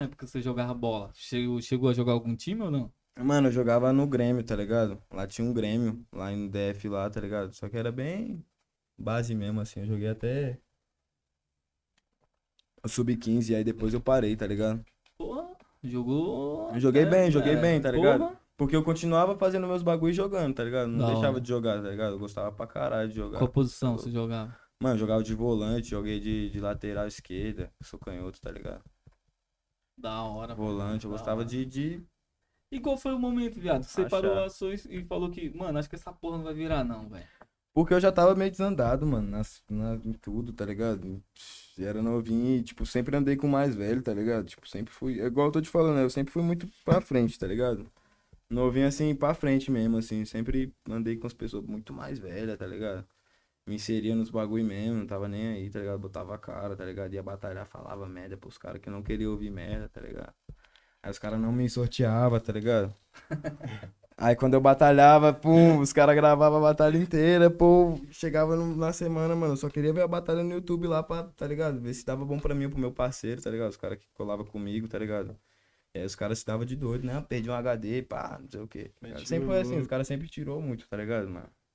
época que você jogava bola? Chegou, chegou a jogar algum time ou não? Mano, eu jogava no Grêmio, tá ligado? Lá tinha um Grêmio, lá no DF lá, tá ligado? Só que era bem base mesmo, assim. Eu joguei até sub-15, aí depois eu parei, tá ligado? Pô, jogou. Eu joguei é, bem, joguei é, bem, tá ligado? Porra. Porque eu continuava fazendo meus bagulhos jogando, tá ligado? Não deixava de jogar, tá ligado? Eu gostava pra caralho de jogar. Qual posição eu... você jogava? Mano, eu jogava de volante, joguei de, de lateral esquerda, sou canhoto, tá ligado? Da hora. Volante, eu gostava de, de. E qual foi o momento, viado? Você Achar. parou ações e falou que, mano, acho que essa porra não vai virar, não, velho. Porque eu já tava meio desandado, mano, nas, na, em tudo, tá ligado? Era novinho e, tipo, sempre andei com o mais velho, tá ligado? Tipo, sempre fui. É igual eu tô te falando, né, eu sempre fui muito pra frente, tá ligado? Novinho assim, pra frente mesmo, assim. Sempre andei com as pessoas muito mais velhas, tá ligado? me inseria nos bagulho mesmo, não tava nem aí, tá ligado? Botava a cara, tá ligado? Ia batalhar, falava merda pros caras que não queriam ouvir merda, tá ligado? Aí os caras não me sorteavam, tá ligado? Aí quando eu batalhava, pum, os caras gravavam a batalha inteira, pô, chegava no, na semana, mano, eu só queria ver a batalha no YouTube lá pra, tá ligado? Ver se dava bom pra mim, pro meu parceiro, tá ligado? Os caras que colavam comigo, tá ligado? E aí os caras se davam de doido, né? Perdi um HD, pá, não sei o quê. sempre foi assim, os caras sempre tirou muito, tá ligado, mano?